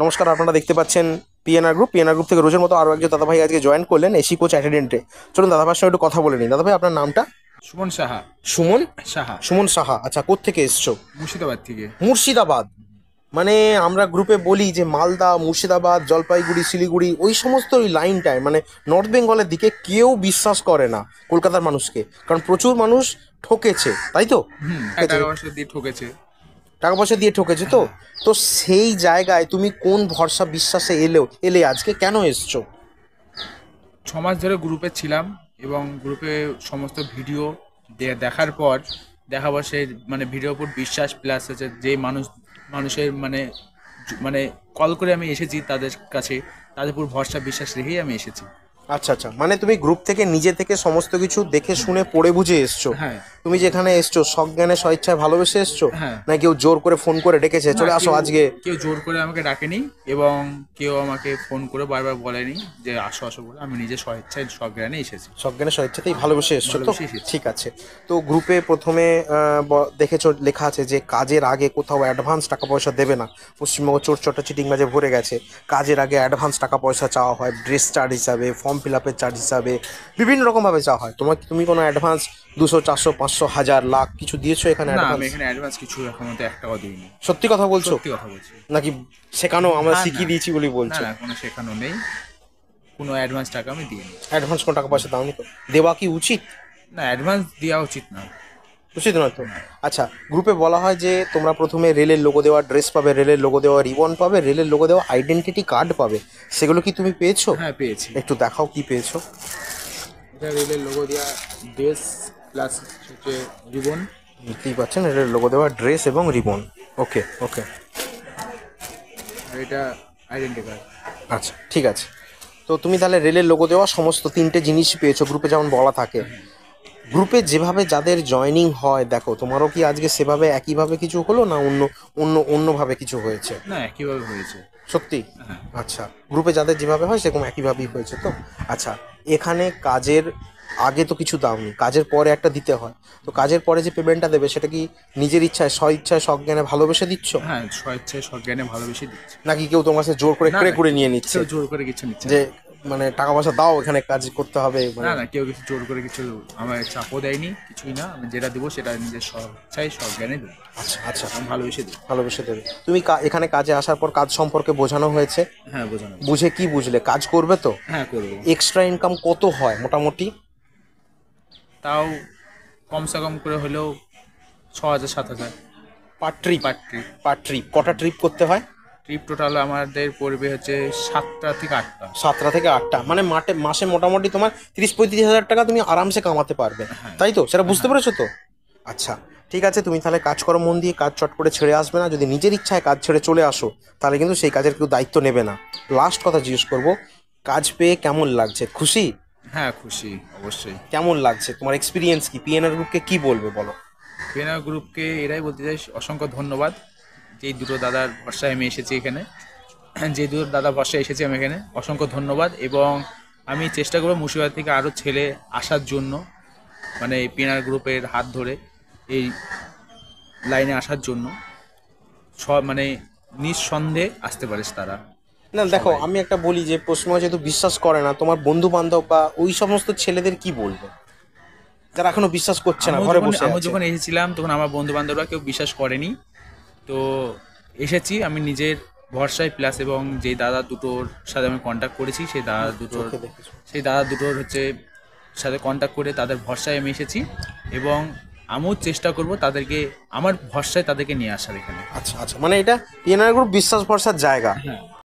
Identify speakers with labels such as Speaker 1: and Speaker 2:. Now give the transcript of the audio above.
Speaker 1: নমস্কার আপনারা দেখতে পাচ্ছেন পিএনআর গ্রুপ পিএনআর গ্রুপ থেকে রোজের মতো আরও একজন দাদাভাই আজকে জয়েন করলেন এসি কোচ অ্যাটেডেন্টে চলুন দাদাভাইয়ের সঙ্গে একটু কথা বলে দাদা দাদাভাই আপনার নামটা সুমন সাহা সুমন সাহা সুমন সাহা আচ্ছা কোথেকে এসছো
Speaker 2: মুর্শিদাবাদ থেকে
Speaker 1: মুর্শিদাবাদ মানে আমরা গ্রুপে বলি যে মালদা মুর্শিদাবাদ জলপাইগুড়ি শিলিগুড়ি ওই সমস্ত ওই লাইনটায় মানে নর্থ বেঙ্গলের দিকে কেউ বিশ্বাস করে না কলকাতার মানুষকে কারণ প্রচুর মানুষ ঠকেছে তাই তো ঠকেছে টাকা পয়সা দিয়ে ঠকেছে তো তো সেই জায়গায় তুমি কোন ভরসা বিশ্বাসে এলেও এলে আজকে কেন এসছো
Speaker 2: ছ মাস ধরে গ্রুপে ছিলাম এবং গ্রুপে সমস্ত ভিডিও দেখার পর দেখাবো সে মানে ভিডিওর উপর বিশ্বাস প্লাস হচ্ছে যে মানুষ মানুষের মানে মানে কল করে আমি এসেছি তাদের কাছে তাদের উপর ভরসা বিশ্বাস রেখেই আমি এসেছি
Speaker 1: আচ্ছা আচ্ছা মানে তুমি গ্রুপ থেকে নিজে থেকে সমস্ত কিছু দেখে শুনে পড়ে বুঝে এসছো হ্যাঁ তুমি যেখানে এসছো সজ্ঞানে স্বেচ্ছায় ভালোবেসে এসছো হ্যাঁ। না কেউ জোর করে ফোন করে ডেকেছে চলে আসো আজকে
Speaker 2: কেউ জোর করে আমাকে ডাকেনি এবং কেউ আমাকে ফোন করে বারবার বলেনি যে আসো আসো বলে আমি নিজে স্বেচ্ছায় সজ্ঞানে
Speaker 1: এসেছি সজ্ঞানে স্বেচ্ছাতেই ভালোবেসে এসছো তো ঠিক আছে তো গ্রুপে প্রথমে দেখেছো লেখা আছে যে কাজের আগে কোথাও অ্যাডভান্স টাকা পয়সা দেবে না পশ্চিমবঙ্গ চোর চটা চিটিং মাঝে ভরে গেছে কাজের আগে অ্যাডভান্স টাকা পয়সা চাওয়া হয় ড্রেস চার্জ হিসাবে ফর্ম ফিল আপের চার্জ হিসাবে বিভিন্ন রকমভাবে চাওয়া হয় তোমার তুমি কোনো অ্যাডভান্স দুশো চারশো পাঁচশো হাজার লাখ কিছু দিয়েছো এখানে এখানে
Speaker 2: অ্যাডভান্স কিছু এখন মতো এক টাকা দিইনি সত্যি কথা বলছো সত্যি কথা বলছো
Speaker 1: নাকি শেখানো আমরা শিখিয়ে দিয়েছি বলে বলছো
Speaker 2: কোনো শেখানো নেই কোনো অ্যাডভান্স টাকা আমি দিইনি অ্যাডভান্স কোনো টাকা
Speaker 1: পয়সা দাওনি তো দেওয়া কি উচিত
Speaker 2: না অ্যাডভান্স দেওয়া উচিত না
Speaker 1: বুঝছি নয় তো আচ্ছা গ্রুপে বলা হয় যে তোমরা প্রথমে রেলের লোগো দেওয়া ড্রেস পাবে রেলের লোগো দেওয়া রিবন পাবে রেলের লোগো দেওয়া আইডেন্টিটি কার্ড পাবে সেগুলো কি তুমি পেয়েছো হ্যাঁ পেয়েছি একটু দেখাও কি পেয়েছো
Speaker 2: এটা রেলের লোগো দেওয়া ড্রেস প্লাস হচ্ছে রিবন
Speaker 1: বুঝতেই পারছেন রেলের লোগো দেওয়া ড্রেস এবং রিবন ওকে ওকে এটা আইডেন্টি কার্ড আচ্ছা ঠিক আছে তো তুমি তাহলে রেলের লোগো দেওয়া সমস্ত তিনটে জিনিস পেয়েছো গ্রুপে যেমন বলা থাকে গ্রুপে যেভাবে যাদের জয়নিং হয় দেখো তোমারও কি আজকে সেভাবে একইভাবে কিছু হলো না অন্য অন্য অন্যভাবে কিছু হয়েছে
Speaker 2: না একইভাবে হয়েছে
Speaker 1: সত্যি হ্যাঁ। আচ্ছা গ্রুপে যাদের যেভাবে হয় সেরকম একইভাবেই হয়েছে তো আচ্ছা এখানে কাজের আগে তো কিছু দাও কাজের পরে একটা দিতে হয় তো কাজের পরে যে পেমেন্টটা দেবে সেটা কি নিজের ইচ্ছায় স্ব ইচ্ছায় সজ্ঞানে ভালোবেসে দিচ্ছ হ্যাঁ স্ব ইচ্ছায় সজ্ঞানে ভালোবেসে দিচ্ছ নাকি কেউ তোমার সাথে জোর করে করে করে নিয়ে নিচ্ছে জোর করে কিছু নিচ্ছে যে মানে টাকা পয়সা দাও এখানে কাজ করতে হবে মানে না না
Speaker 2: কেউ কিছু জোর করে কিছু আমার চাপও দেয়নি কিছুই না আমি যেটা দেবো সেটা নিজের সব চাই
Speaker 1: সব জ্ঞানে দেবো আচ্ছা আচ্ছা আমি ভালোবেসে দেবো ভালোবেসে দেবে তুমি এখানে কাজে আসার পর কাজ সম্পর্কে বোঝানো হয়েছে হ্যাঁ বোঝানো বুঝে কি বুঝলে কাজ করবে তো হ্যাঁ করবে এক্সট্রা ইনকাম কত হয় মোটামুটি
Speaker 2: তাও কমসে কম করে হলেও ছ
Speaker 1: হাজার সাত হাজার per trip per trip per trip কটা ট্রিপ করতে হয় ট্রিপ টোটাল আমাদের পড়বে হচ্ছে সাতটা থেকে আটটা সাতটা থেকে আটটা মানে মাঠে মাসে মোটামুটি তোমার তিরিশ পঁয়ত্রিশ হাজার টাকা তুমি আরামসে কামাতে পারবে হ্যাঁ। তাই তো সেটা বুঝতে হ্যাঁ। পেরেছো তো আচ্ছা ঠিক আছে তুমি তাহলে কাজ করো মন দিয়ে কাজ চট করে ছেড়ে আসবে না যদি নিজের ইচ্ছায় কাজ ছেড়ে চলে আসো তাহলে কিন্তু সেই কাজের কেউ দায়িত্ব নেবে না লাস্ট কথা জিজ্ঞেস করব কাজ পেয়ে কেমন লাগছে খুশি হ্যাঁ খুশি অবশ্যই কেমন লাগছে তোমার এক্সপিরিয়েন্স কি পিএনআর গ্রুপকে কি বলবে বলো
Speaker 2: পিএনআর গ্রুপকে এরাই বলতে চাই অসংখ্য ধন্যবাদ যেই দুটো দাদার ভরসায় আমি এসেছি এখানে যে দুটো দাদা ভরসায় এসেছি আমি এখানে অসংখ্য ধন্যবাদ এবং আমি চেষ্টা করবো মুর্শিদাবাদ থেকে আরও ছেলে আসার জন্য মানে পিনার গ্রুপের হাত ধরে এই লাইনে আসার জন্য সব মানে নিঃসন্দেহে আসতে পারিস
Speaker 1: তারা না দেখো আমি একটা বলি যে পশ্চিমবঙ্গ যেহেতু বিশ্বাস করে না তোমার বন্ধু বান্ধব বা ওই সমস্ত ছেলেদের কি বলবে যারা এখনো বিশ্বাস করছে না ঘরে বসে আমি যখন
Speaker 2: এসেছিলাম তখন আমার বন্ধু বান্ধবরা কেউ বিশ্বাস করেনি তো এসেছি আমি নিজের ভরসায় প্লাস এবং যে দাদা দুটোর সাথে আমি কন্ট্যাক্ট করেছি সেই দাদা দুটোর সেই দাদা দুটোর হচ্ছে সাথে কন্ট্যাক্ট করে তাদের ভরসায় আমি এসেছি এবং আমিও চেষ্টা করব তাদেরকে আমার ভরসায় তাদেরকে নিয়ে আসার এখানে আচ্ছা আচ্ছা মানে
Speaker 1: এটা পিএনআর গ্রুপ বিশ্বাস ভরসার জায়গা হ্যাঁ।